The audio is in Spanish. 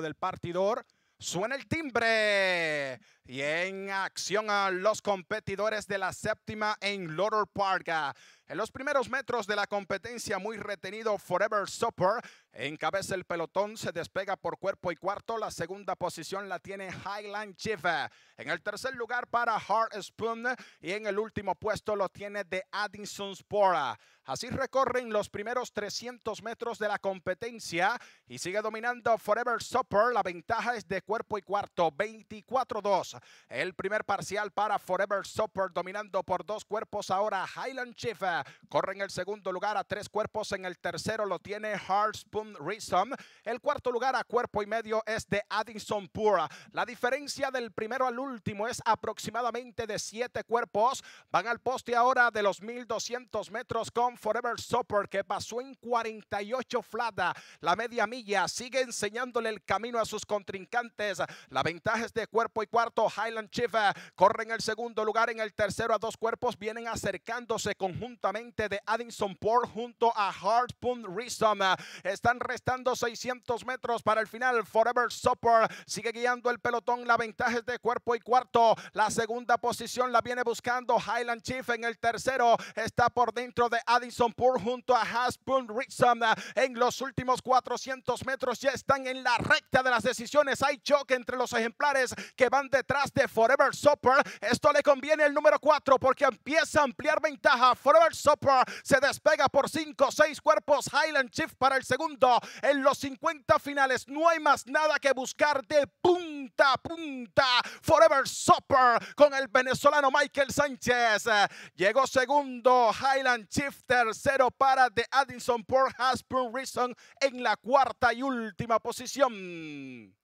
del partidor. Suena el timbre. Y en acción a los competidores de la séptima en Lotter Park. En los primeros metros de la competencia, muy retenido Forever Supper. Encabeza el pelotón, se despega por cuerpo y cuarto. La segunda posición la tiene Highland Chief. En el tercer lugar para Hard Spoon. Y en el último puesto lo tiene The Addison Spora. Así recorren los primeros 300 metros de la competencia y sigue dominando Forever Supper. La ventaja es de cuerpo y cuarto, 24-2. El primer parcial para Forever Supper, dominando por dos cuerpos ahora Highland Chief. Corre en el segundo lugar a tres cuerpos. En el tercero lo tiene Hardspoon Rhythm El cuarto lugar a cuerpo y medio es de Addison Pura. La diferencia del primero al último es aproximadamente de siete cuerpos. Van al poste ahora de los 1200 metros con Forever Supper que pasó en 48 flada. La media milla sigue enseñándole el camino a sus contrincantes. La ventaja es de cuerpo y cuarto. Highland Chief eh, corre en el segundo lugar. En el tercero a dos cuerpos vienen acercándose conjuntamente de Addison Port junto a Harpoon Rizom. Eh. Están restando 600 metros para el final. Forever Supper sigue guiando el pelotón. La ventaja es de cuerpo y cuarto. La segunda posición la viene buscando Highland Chief. En el tercero está por dentro de Addison Poor junto a Harpoon Rizom. Eh. En los últimos 400 metros ya están en la recta de las decisiones. Hay choque entre los ejemplares que van de detrás de Forever Supper. Esto le conviene el número 4 porque empieza a ampliar ventaja. Forever Supper se despega por 5, 6 cuerpos. Highland Chief para el segundo. En los 50 finales no hay más nada que buscar de punta a punta. Forever Supper con el venezolano Michael Sánchez. Llegó segundo. Highland Chief tercero para de Addison por Hasbro Reason en la cuarta y última posición.